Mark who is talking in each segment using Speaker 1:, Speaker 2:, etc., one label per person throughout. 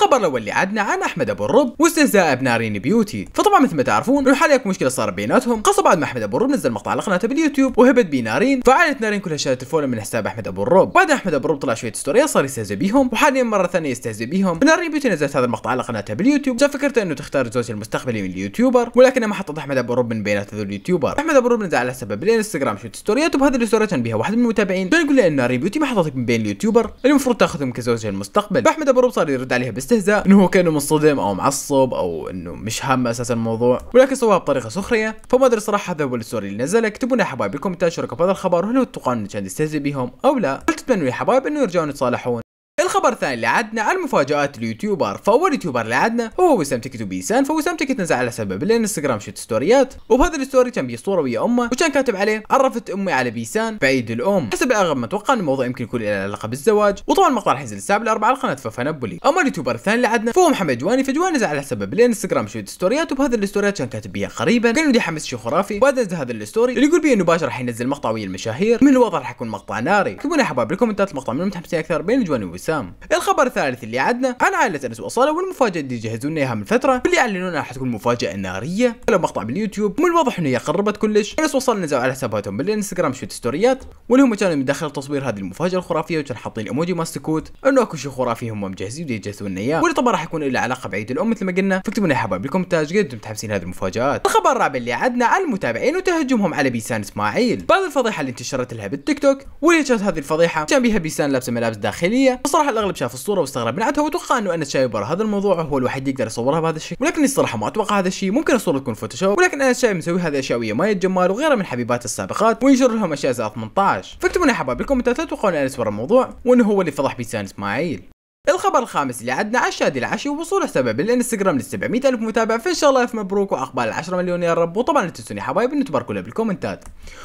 Speaker 1: الخبر الاول اللي عدنا عن احمد ابو الرب واستهزاء بنارين بيوتي فطبعا مثل ما تعرفون الحالة مشكله صارت بيناتهم قصة بعد ما احمد ابو الرب نزل مقطع على قناته باليوتيوب وهبت بيه نارين فعلت نارين كلها شالت الفولو من حساب احمد ابو الرب بعد احمد ابو الرب طلع شويه ستوريات صار يستهزئ بيهم وحاليا مره ثانيه يستهزئ بيهم نارين بيوتي نزلت هذا المقطع على قناتها باليوتيوب ففكرته انه تختار زوجها المستقبلي من اليوتيوبر ولكنها ما حطت احمد ابو الرب من بينات هذول اليوتيوبر احمد ابو الرب نزل على سبب الانستغرام شويه ستوريات وبهذه الستوري كان بها واحد من المتابعين كان يقول لها ان نارين بيوتي ما حطتك من بين اليوتيوبر المفروض تاخذهم كزوجها المستقبل فاحمد ابو الرب صار يرد عليها بس استهزاء انه هو كانه مصطدم او معصب او انه مش هام اساسا الموضوع ولكن سواها بطريقه سخريه فما ادري صراحه هذا هو الستوري اللي نزل اكتبوا لنا حبايب بالكومنتات شاركوا بهذا الخبر وهل تتوقعون انه كان يستهزئ بهم او لا هل تتمنوا يا حبايب انه يرجعون يتصالحون الخبر الثاني اللي عندنا عن مفاجات اليوتيوبر فاول يوتيوبر اللي عندنا هو وسام تكت وبيسان فوسام تكت نزل على سبب الانستغرام شوت ستوريات وبهذا الستوري كان بيصوره ويا امه وكان كاتب عليه عرفت امي على بيسان بعيد الام حسب الاغلب متوقع ان الموضوع يمكن يكون له علاقه بالزواج وطبعا المقطع راح ينزل الساعه الاربعاء على قناه ففنبولي اما اليوتيوبر الثاني اللي عندنا فهو محمد جواني فجواني نزل على سبب الانستغرام شوت ستوريات وبهذا الستوريات كان كاتب بيها قريبا كان ودي حمس شيء خرافي وبعد نزل هذا الستوري اللي يقول بيه انه باشا راح ينزل مقطع ويا المشاهير من الوضع راح يكون مقطع ناري كتبوا لي احباب بالكومنتات المقطع من متحمسين اكثر بين جواني وبيسان الاعلام الخبر الثالث اللي عدنا عن عائله انس واصاله والمفاجاه اللي جهزونا اياها من فتره واللي اعلنوا حتكون مفاجاه ناريه لو مقطع باليوتيوب من الواضح انه هي قربت كلش انس وصل نزلوا على حساباتهم بالانستغرام شويه ستوريات والهم كانوا من داخل تصوير هذه المفاجاه الخرافيه وكان حاطين ايموجي مال سكوت انه اكو شيء خرافي هم مجهزين ويجهزون لنا اياه واللي طبعا راح يكون له علاقه بعيد الام مثل ما قلنا فاكتبوا لنا يا حبايب بالكومنتات قد متحمسين هذه المفاجات الخبر الرابع اللي عدنا عن المتابعين وتهجمهم على بيسان اسماعيل بعد الفضيحه اللي انتشرت لها بالتيك توك واللي كانت هذه الفضيحه كان بيها بيسان لابسه ملابس داخليه بصراحه الصراحه الاغلب شاف الصوره واستغرب منعتها واتوقع انه انس ورا هذا الموضوع هو الوحيد يقدر يصورها بهذا الشيء ولكني الصراحه ما اتوقع هذا الشيء ممكن الصوره تكون فوتوشوب ولكن انس شايب مسوي هذه الاشياء ويا مايا جمال وغيرها من حبيبات السابقات وينشر لهم اشياء 18 فاكتبوا لنا حبايب بالكومنتات لا تتوقعون انس ورا الموضوع وانه هو اللي فضح بيسان اسماعيل الخبر الخامس اللي عندنا عشادي العشي ووصوله سبب الانستغرام ل 700 الف متابع فان شاء الله الف مبروك واقبال 10 مليون يا رب وطبعا لا تنسون يا حبايب ان تباركوا بالكومنتات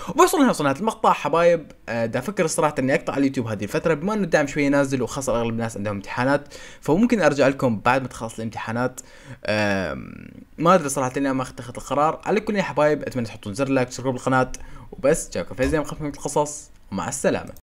Speaker 1: وبوصلنا هنا المقطع حبايب آه، دا افكر صراحه اني اقطع اليوتيوب هذه الفتره بما انه الدعم شويه نازل وخاصه اغلب الناس عندهم امتحانات فممكن ارجع لكم بعد ما تخلص الامتحانات ما ادري صراحه انا ما اتخذت القرار على كل يا حبايب اتمنى تحطون زر لايك وتشتركوا بالقناه وبس جاكم في زي ما القصص ومع السلامه